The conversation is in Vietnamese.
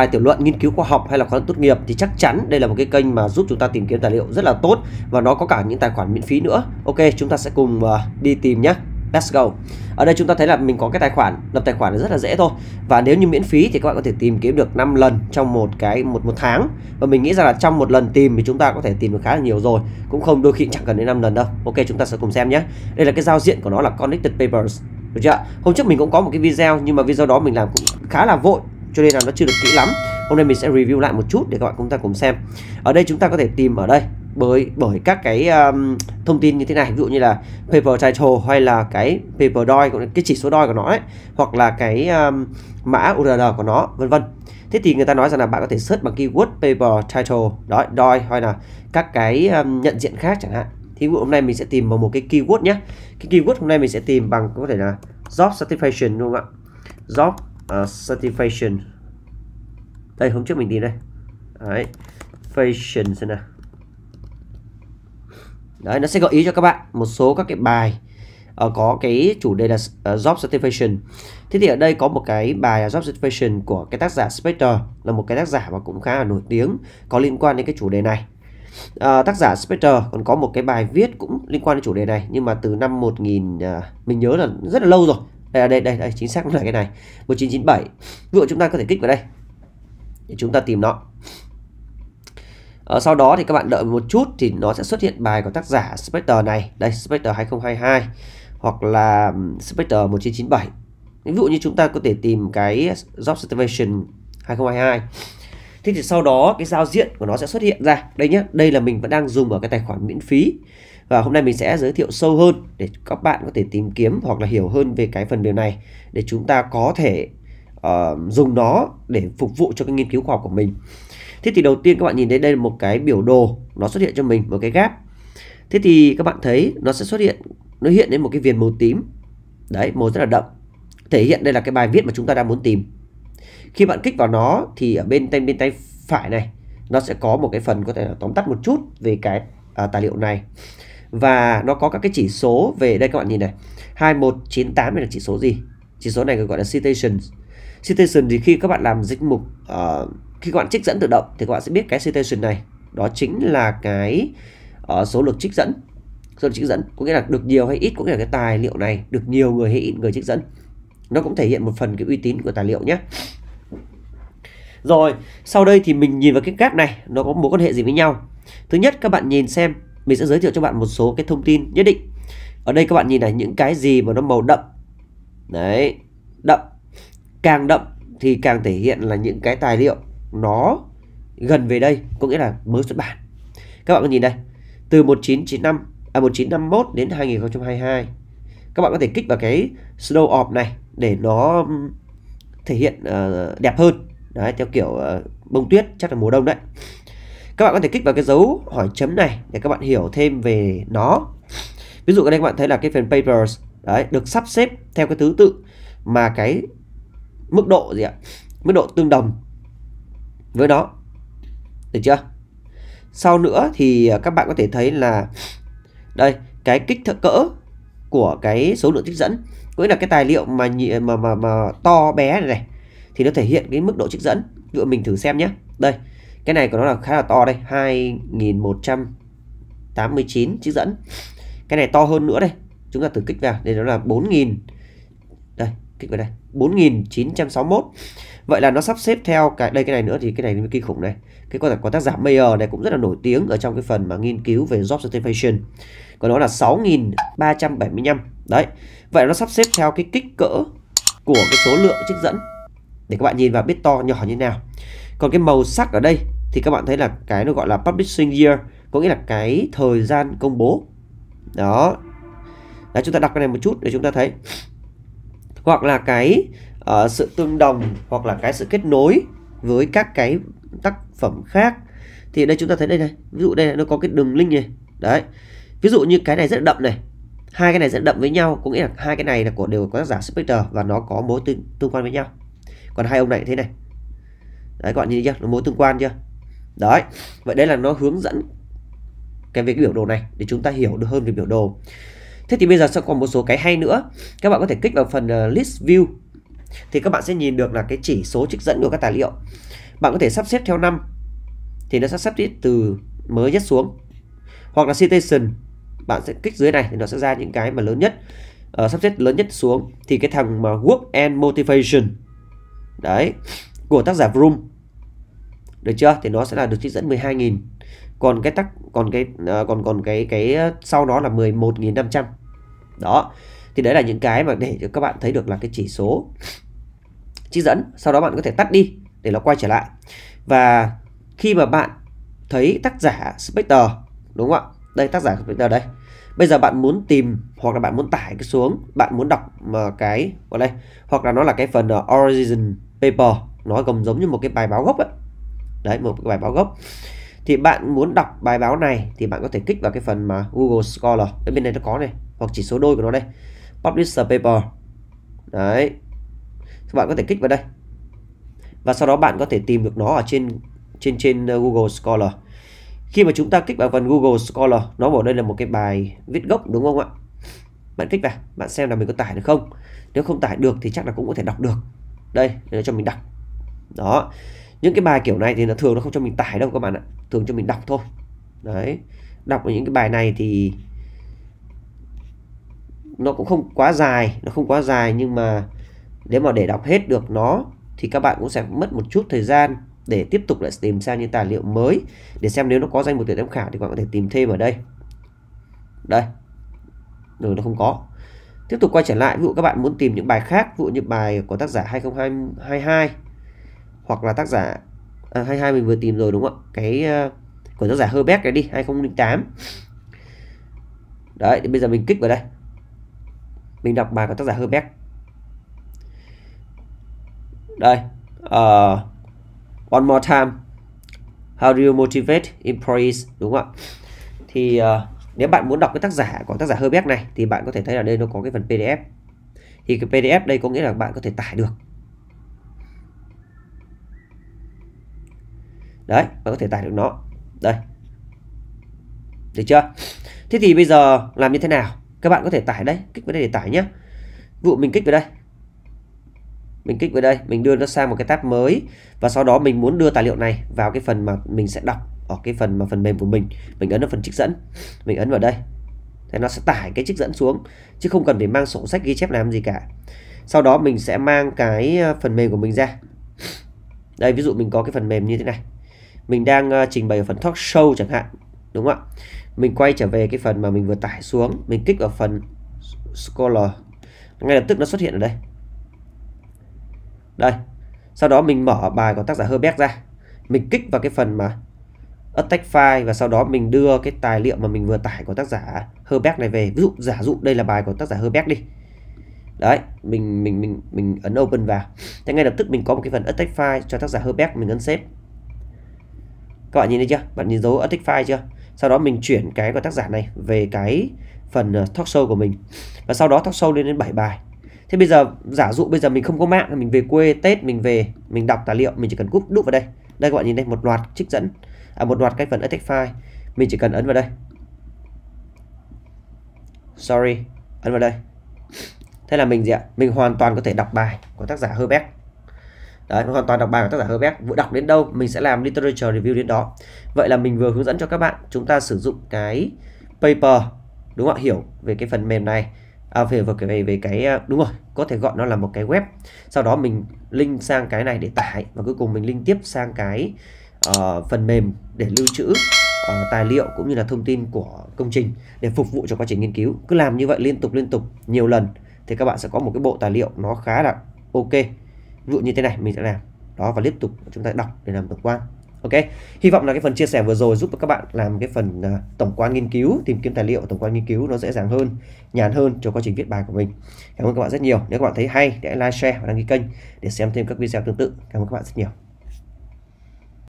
bài tiểu luận nghiên cứu khoa học hay là khóa tốt nghiệp thì chắc chắn đây là một cái kênh mà giúp chúng ta tìm kiếm tài liệu rất là tốt và nó có cả những tài khoản miễn phí nữa ok chúng ta sẽ cùng ờ, đi tìm nhé Let's go. Ở đây chúng ta thấy là mình có cái tài khoản, lập tài khoản rất là dễ thôi. Và nếu như miễn phí thì các bạn có thể tìm kiếm được 5 lần trong một cái một một tháng. Và mình nghĩ rằng là trong một lần tìm thì chúng ta có thể tìm được khá là nhiều rồi. Cũng không đôi khi chẳng cần đến 5 lần đâu. Ok, chúng ta sẽ cùng xem nhé. Đây là cái giao diện của nó là connected papers. Được chưa? Hôm trước mình cũng có một cái video nhưng mà video đó mình làm cũng khá là vội cho nên là nó chưa được kỹ lắm hôm nay mình sẽ review lại một chút để các bạn chúng ta cùng xem ở đây chúng ta có thể tìm ở đây bởi bởi các cái um, thông tin như thế này ví dụ như là paper title hay là cái paper doi cái chỉ số doi của nó ấy hoặc là cái um, mã url của nó vân vân thế thì người ta nói rằng là bạn có thể search bằng keyword paper title đó doi hay là các cái um, nhận diện khác chẳng hạn thì hôm nay mình sẽ tìm vào một cái keyword nhé cái keyword hôm nay mình sẽ tìm bằng có thể là job satisfaction đúng không ạ job uh, satisfaction đây hôm trước mình tìm đây đấy fashion xem nào đấy nó sẽ gợi ý cho các bạn một số các cái bài uh, có cái chủ đề là uh, job certification. thế thì ở đây có một cái bài là job certification của cái tác giả Spector là một cái tác giả mà cũng khá là nổi tiếng có liên quan đến cái chủ đề này uh, tác giả Spector còn có một cái bài viết cũng liên quan đến chủ đề này nhưng mà từ năm 1000 uh, à, mình nhớ là rất là lâu rồi đây đây đây, đây chính xác là cái này 1997 ví dụ chúng ta có thể kích vào đây để chúng ta tìm nó ở ờ, sau đó thì các bạn đợi một chút thì nó sẽ xuất hiện bài của tác giả Spectre này đây Spectre 2022 hoặc là Spectre 1997 ví dụ như chúng ta có thể tìm cái job situation 2022 thế thì sau đó cái giao diện của nó sẽ xuất hiện ra đây nhé đây là mình vẫn đang dùng ở cái tài khoản miễn phí và hôm nay mình sẽ giới thiệu sâu hơn để các bạn có thể tìm kiếm hoặc là hiểu hơn về cái phần mềm này để chúng ta có thể uh, dùng nó để phục vụ cho cái nghiên cứu khoa học của mình. Thế thì đầu tiên các bạn nhìn thấy đây là một cái biểu đồ nó xuất hiện cho mình một cái gap. Thế thì các bạn thấy nó sẽ xuất hiện nó hiện lên một cái viền màu tím. Đấy, màu rất là đậm. Thể hiện đây là cái bài viết mà chúng ta đang muốn tìm. Khi bạn kích vào nó thì ở bên tay bên tay phải này nó sẽ có một cái phần có thể là tóm tắt một chút về cái à, tài liệu này và nó có các cái chỉ số về đây các bạn nhìn này 2198 này là chỉ số gì chỉ số này gọi là citation citation thì khi các bạn làm danh mục uh, khi các bạn trích dẫn tự động thì các bạn sẽ biết cái citation này đó chính là cái uh, số lượng trích dẫn số lượng trích dẫn có nghĩa là được nhiều hay ít cũng là cái tài liệu này được nhiều người hay ít người trích dẫn nó cũng thể hiện một phần cái uy tín của tài liệu nhé rồi sau đây thì mình nhìn vào cái gap này nó có mối quan hệ gì với nhau thứ nhất các bạn nhìn xem mình sẽ giới thiệu cho bạn một số cái thông tin nhất định ở đây các bạn nhìn này những cái gì mà nó màu đậm đấy đậm càng đậm thì càng thể hiện là những cái tài liệu nó gần về đây có nghĩa là mới xuất bản các bạn có nhìn đây từ 1995 à 1951 đến 2022 các bạn có thể kích vào cái slow orb này để nó thể hiện uh, đẹp hơn đấy theo kiểu uh, bông tuyết chắc là mùa đông đấy các bạn có thể kích vào cái dấu hỏi chấm này để các bạn hiểu thêm về nó ví dụ ở đây các bạn thấy là cái phần papers đấy được sắp xếp theo cái thứ tự mà cái mức độ gì ạ mức độ tương đồng với nó được chưa sau nữa thì các bạn có thể thấy là đây cái kích thước cỡ của cái số lượng trích dẫn cũng là cái tài liệu mà mà mà mà to bé này, này thì nó thể hiện cái mức độ trích dẫn dụ mình thử xem nhé đây cái này của nó là khá là to đây 2189 chiếc dẫn cái này to hơn nữa đây chúng ta thử kích vào đây nó là 4000 đây kích vào đây 4961 vậy là nó sắp xếp theo cái đây cái này nữa thì cái này mới kinh khủng này cái có có tác giả Mayer này cũng rất là nổi tiếng ở trong cái phần mà nghiên cứu về job satisfaction còn nó là 6375 đấy vậy là nó sắp xếp theo cái kích cỡ của cái số lượng chiếc dẫn để các bạn nhìn và biết to nhỏ như thế nào còn cái màu sắc ở đây thì các bạn thấy là cái nó gọi là publishing year có nghĩa là cái thời gian công bố đó Đấy, chúng ta đọc cái này một chút để chúng ta thấy hoặc là cái uh, sự tương đồng hoặc là cái sự kết nối với các cái tác phẩm khác thì ở đây chúng ta thấy đây này ví dụ đây nó có cái đường link này đấy ví dụ như cái này rất đậm này hai cái này rất đậm với nhau có nghĩa là hai cái này là của đều có tác giả Spectre và nó có mối tương, tương quan với nhau còn hai ông này thế này đấy các bạn nhìn chưa nó mối tương quan chưa Đấy, vậy đây là nó hướng dẫn cái về biểu đồ này để chúng ta hiểu được hơn về biểu đồ. Thế thì bây giờ sẽ còn một số cái hay nữa. Các bạn có thể kích vào phần ờ, list view thì các bạn sẽ nhìn được là cái chỉ số trích dẫn của các tài liệu. Bạn có thể sắp xếp theo năm thì nó sẽ sắp xếp từ mới nhất xuống. Hoặc là citation, bạn sẽ kích dưới này thì nó sẽ ra những cái mà lớn nhất. Uh, sắp xếp lớn nhất xuống thì cái thằng mà work and motivation đấy của tác giả Vroom được chưa thì nó sẽ là được trích dẫn 12.000 còn cái tắc còn cái ờ, còn còn cái cái ờ, sau đó là 11.500 đó thì đấy là những cái mà để cho các bạn thấy được là cái chỉ số trích dẫn sau đó bạn có thể tắt đi để nó quay trở lại và khi mà bạn thấy tác giả Spectre đúng không ạ đây tác giả Spectre đây bây giờ bạn muốn tìm hoặc là bạn muốn tải cái xuống bạn muốn đọc mà cái ở đây hoặc là nó là cái phần ờ, origin paper nó gồm giống như một cái bài báo gốc ấy đấy một bài báo gốc thì bạn muốn đọc bài báo này thì bạn có thể kích vào cái phần mà Google Scholar ở bên này nó có này hoặc chỉ số đôi của nó đây Publisher Paper đấy các bạn có thể kích vào đây và sau đó bạn có thể tìm được nó ở trên trên trên uh, Google Scholar khi mà chúng ta kích vào phần Google Scholar nó ở đây là một cái bài viết gốc đúng không ạ bạn kích vào bạn xem là mình có tải được không nếu không tải được thì chắc là cũng có thể đọc được đây để cho mình đọc đó những cái bài kiểu này thì nó thường nó không cho mình tải đâu các bạn ạ thường cho mình đọc thôi đấy đọc những cái bài này thì nó cũng không quá dài nó không quá dài nhưng mà nếu mà để đọc hết được nó thì các bạn cũng sẽ mất một chút thời gian để tiếp tục lại tìm sang những tài liệu mới để xem nếu nó có danh mục tuyển tham khảo thì các bạn có thể tìm thêm ở đây đây rồi ừ, nó không có tiếp tục quay trở lại ví dụ các bạn muốn tìm những bài khác ví dụ như bài của tác giả 2022 hoặc là tác giả à, 22 mình vừa tìm rồi đúng không ạ cái uh, của tác giả Herbert cái đi 2008 đấy thì bây giờ mình kích vào đây mình đọc bài của tác giả Herbert đây uh, one more time how do you motivate employees đúng không ạ thì uh, nếu bạn muốn đọc cái tác giả của tác giả Herbert này thì bạn có thể thấy ở đây nó có cái phần PDF thì cái PDF đây có nghĩa là bạn có thể tải được đấy bạn có thể tải được nó đây được chưa thế thì bây giờ làm như thế nào các bạn có thể tải đây kích vào đây để tải nhé vụ mình kích vào đây mình kích vào đây mình đưa nó sang một cái tab mới và sau đó mình muốn đưa tài liệu này vào cái phần mà mình sẽ đọc ở cái phần mà phần mềm của mình mình ấn vào phần trích dẫn mình ấn vào đây thì nó sẽ tải cái trích dẫn xuống chứ không cần phải mang sổ sách ghi chép làm gì cả sau đó mình sẽ mang cái ờ, phần mềm của mình ra đây ví dụ mình có cái phần mềm như thế này mình đang ờ, trình bày ở phần talk show chẳng hạn đúng không ạ mình quay trở về cái phần mà mình vừa tải xuống mình kích vào phần scholar ngay lập tức nó xuất hiện ở đây đây sau đó mình mở bài của tác giả Herbert ra mình kích vào cái phần mà attack file và sau đó mình đưa cái tài liệu mà mình vừa tải của tác giả Herbert này về ví dụ giả dụ đây là bài của tác giả Herbert đi đấy mình mình mình mình ấn open vào thế ngay lập tức mình có một cái phần attack file cho tác giả Herbert mình ấn save các bạn nhìn thấy chưa bạn nhìn dấu attack file chưa sau đó mình chuyển cái của tác giả này về cái phần ờ, talk show của mình và sau đó talk show lên đến 7 bài thế bây giờ giả dụ bây giờ mình không có mạng mình về quê tết mình về mình đọc tài liệu mình chỉ cần cúp đúp vào đây đây các bạn nhìn đây một loạt trích dẫn à, một loạt cái phần attack file mình chỉ cần ấn vào đây sorry ấn vào đây thế là mình gì ạ mình hoàn toàn có thể đọc bài của tác giả Herbert đấy hoàn toàn đọc bài của tác giả Herbert vừa đọc đến đâu mình sẽ làm literature review đến đó vậy là mình vừa hướng dẫn cho các bạn chúng ta sử dụng cái paper đúng không hiểu về cái phần mềm này à, về về cái về cái à, đúng rồi có thể gọi nó là một cái web sau đó mình link sang cái này để tải và cuối cùng mình link tiếp sang cái uh, phần mềm để lưu trữ uh, tài liệu cũng như là thông tin của công trình để phục vụ cho quá trình nghiên cứu cứ làm như vậy liên tục liên tục nhiều lần thì các bạn sẽ có một cái bộ tài liệu nó khá là ok ví dụ như thế này mình sẽ làm đó và liên tục chúng ta đọc để làm tổng quan ok hy vọng là cái phần chia sẻ vừa rồi giúp các bạn làm cái phần à, tổng quan nghiên cứu tìm kiếm tài liệu tổng quan nghiên cứu nó dễ dàng hơn nhàn hơn cho quá trình viết bài của mình cảm ơn các bạn rất nhiều nếu các bạn thấy hay thì hãy like share và đăng ký kênh để xem thêm các video tương tự cảm ơn các bạn rất nhiều